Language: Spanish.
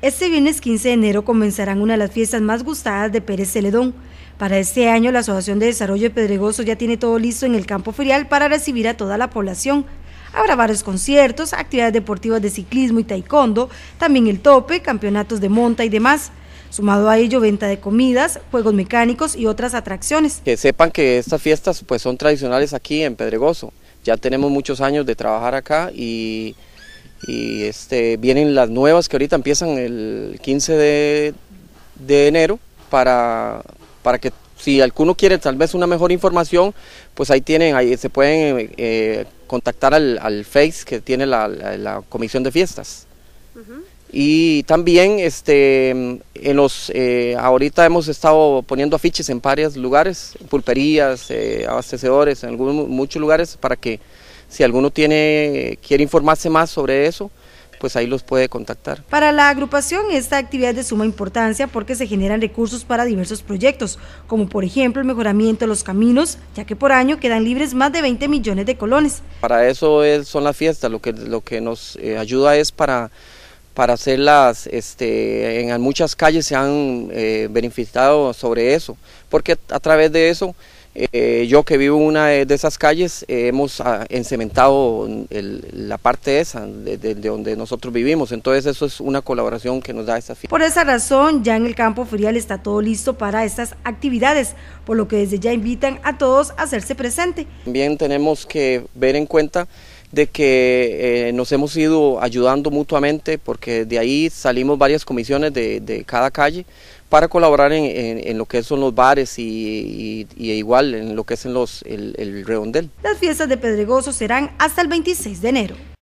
Este viernes 15 de enero comenzarán una de las fiestas más gustadas de Pérez Celedón. Para este año, la Asociación de Desarrollo de Pedregoso ya tiene todo listo en el campo ferial para recibir a toda la población. Habrá varios conciertos, actividades deportivas de ciclismo y taekwondo, también el tope, campeonatos de monta y demás. Sumado a ello, venta de comidas, juegos mecánicos y otras atracciones. Que sepan que estas fiestas pues, son tradicionales aquí en Pedregoso. Ya tenemos muchos años de trabajar acá y y este, vienen las nuevas que ahorita empiezan el 15 de, enero para, para que si alguno quiere tal vez una mejor información, pues ahí tienen, ahí se pueden eh, contactar al, al, Face que tiene la, la, Comisión de Fiestas. Y también este, en los, eh, ahorita hemos estado poniendo afiches en varios lugares, pulperías, eh, abastecedores, en muchos lugares para que si alguno tiene, quiere informarse más sobre eso, pues ahí los puede contactar. Para la agrupación esta actividad es de suma importancia porque se generan recursos para diversos proyectos, como por ejemplo el mejoramiento de los caminos, ya que por año quedan libres más de 20 millones de colones. Para eso son las fiestas, lo que, lo que nos eh, ayuda es para para hacerlas, este, en muchas calles se han eh, beneficiado sobre eso, porque a través de eso eh, yo que vivo en una de, esas calles, eh, hemos ah, encementado la parte esa de, donde nosotros vivimos, entonces eso es una colaboración que nos da esta fiesta. Por esa razón, ya en el campo ferial está todo listo para estas actividades, por lo que desde ya invitan a todos a hacerse presente. También tenemos que ver en cuenta de que eh, nos hemos ido ayudando mutuamente porque de ahí salimos varias comisiones de, cada calle para colaborar en, lo que son los bares y, igual en lo que es los, el, el redondel. Las fiestas de Pedregoso serán hasta el 26 de enero.